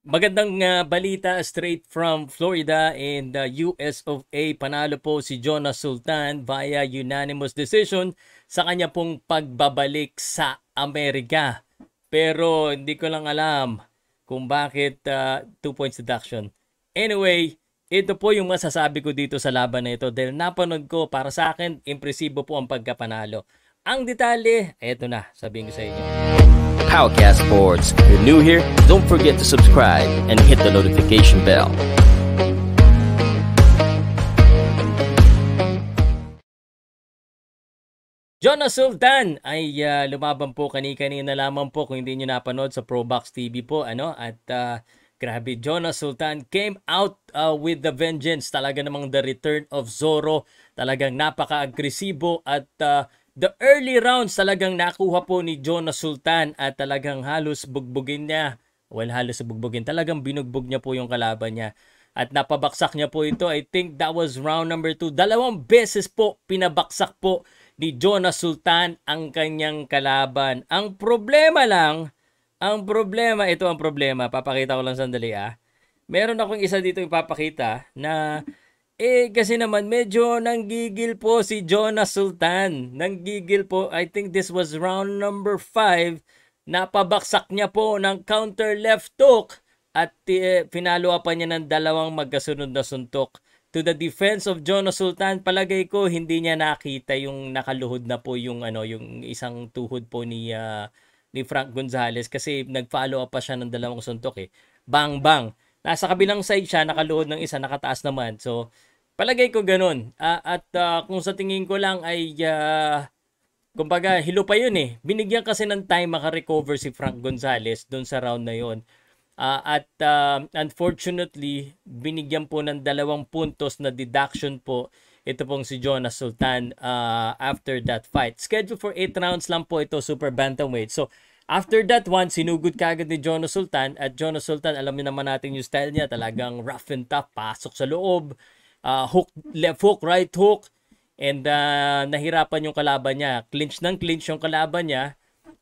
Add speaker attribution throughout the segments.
Speaker 1: Magandang uh, balita straight from Florida in the ah, US of A. Panalo po si Jonas Sultan via unanimous decision sa kanya pong pagbabalik sa Amerika. Pero hindi ko lang alam kung bakit 2 uh, ah, points deduction. Anyway, ito po yung masasabi ko dito sa laban na ito dahil napanood ko para sa akin, impresibo po ang pagkapanalo. Ang detalye, eto na, sabihin ko sa inyo. Powcast Sports. If you're new here, don't forget to subscribe and hit the notification bell. Jonas Sultan ay uh, lumaban po kani-kanina lamang po kung hindi niyo napanood sa Probox TV po ano at uh, grabe Jonas Sultan came out uh, with the vengeance talaga namang the return of Zoro talagang napaka-agresibo at uh, The early rounds talagang nakuha po ni Jonas Sultan at talagang halos bugbugin niya. Well, halos bugbugin. Talagang binugbog niya po yung kalaban niya. At napabaksak niya po ito. I think that was round number 2. Dalawang beses po pinabaksak po ni Jonas Sultan ang kanyang kalaban. Ang problema lang, ang problema, ito ang problema. Papakita ko lang sandali ah. Meron akong isa dito ipapakita na eh kasi naman medyo nanggigil po si Jonah Sultan. Nanggigil po. I think this was round number 5. Napabaksak niya po ng counter left hook at eh, pinalo pa niya ng dalawang magkasunod na suntok. To the defense of Jonah Sultan, palagay ko hindi niya nakita yung nakaluhod na po yung ano yung isang tuhod po ni uh, ni Frank Gonzalez kasi nag-follow up pa siya ng dalawang suntok eh. Bang bang. Nasa kabilang side siya, nakaluhod ng isa, nakataas naman. So, Palagay ko ganun. Uh, at uh, kung sa tingin ko lang ay uh, kumbaga hilo pa yun eh. Binigyan kasi ng time makarecover si Frank Gonzalez doon sa round na yun. Uh, at uh, unfortunately, binigyan po ng dalawang puntos na deduction po ito pong si Jonas Sultan uh, after that fight. Scheduled for 8 rounds lang po ito, super bantamweight. So, After that one, sinugod kagad ni Jonas Sultan at Jonas Sultan, alam niyo naman natin yung style niya, talagang rough and tough, pasok sa loob, uh, hook, left hook, right hook, and uh, nahirapan yung kalaban niya. Clinch ng clinch yung kalaban niya.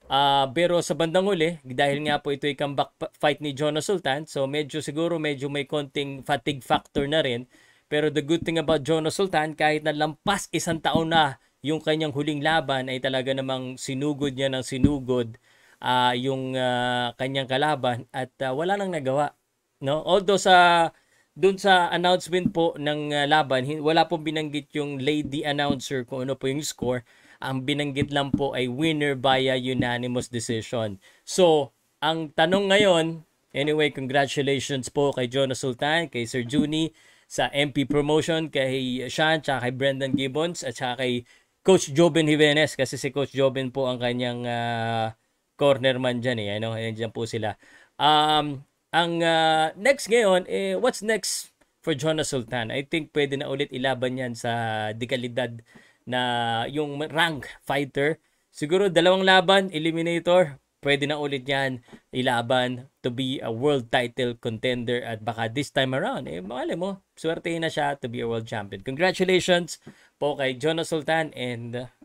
Speaker 1: Uh, pero sa bandang uli, dahil nga po ito ay comeback fight ni Jonas Sultan, so medyo siguro medyo may konting fatigue factor na rin. Pero the good thing about Jonas Sultan, kahit na lampas isang taon na yung kanyang huling laban ay talaga namang sinugod niya ng sinugod uh, yung uh, kanyang kalaban at uh, wala nang nagawa. No? Although sa doon sa announcement po ng ah, laban, wala pong binanggit yung lady announcer kung ano po yung score. Ang binanggit lang po ay winner via unanimous decision. So, ang tanong ngayon, anyway, congratulations po kay Jonas Sultan, kay Sir Juni, sa MP Promotion, kay Sean, tsaka kay Brendan Gibbons, at tsaka kay Coach Joben Jimenez kasi si Coach Joben po ang kanyang uh, man dyan eh. Ano? Ayan dyan po sila. Um, ang uh, next ngayon, eh, what's next for Jonas Sultan? I think pwede na ulit ilaban yan sa dekalidad na yung rank fighter. Siguro dalawang laban, eliminator, pwede na ulit yan ilaban to be a world title contender at baka this time around, eh, mali eh, mo, swertehin na siya to be a world champion. Congratulations po kay Jonas Sultan and uh,